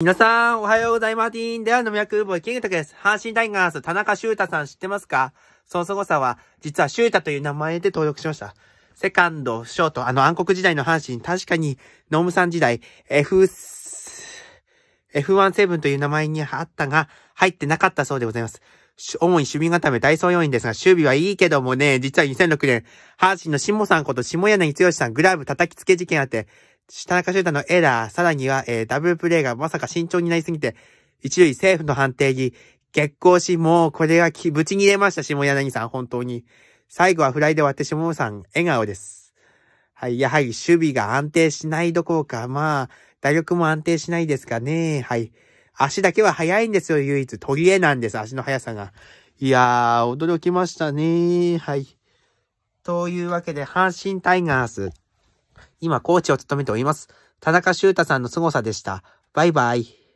皆さん、おはようございます。では飲み役、ボイキングタクです。阪神タイガース、田中修太さん知ってますかその凄さは、実は修太という名前で登録しました。セカンド、ショート、あの暗黒時代の阪神、確かに、ノームさん時代、F、F17 という名前にあったが、入ってなかったそうでございます。主に守備固め、ダイソー要員ですが、守備はいいけどもね、実は2006年、阪神の下さんこと下柳剛さん、グラブ叩きつけ事件あって、下中集団のエラー、さらには、えー、ダブルプレイがまさか慎重になりすぎて、一塁セーフの判定に、激光し、もうこれがぶち切れました、下柳さん、本当に。最後はフライで終わって下さん、笑顔です。はい、やはり守備が安定しないどころか、まあ、打力も安定しないですかね。はい。足だけは速いんですよ、唯一。取り柄なんです、足の速さが。いやー、驚きましたね。はい。というわけで、阪神タイガース。今コーチを務めております。田中修太さんの凄さでした。バイバイ。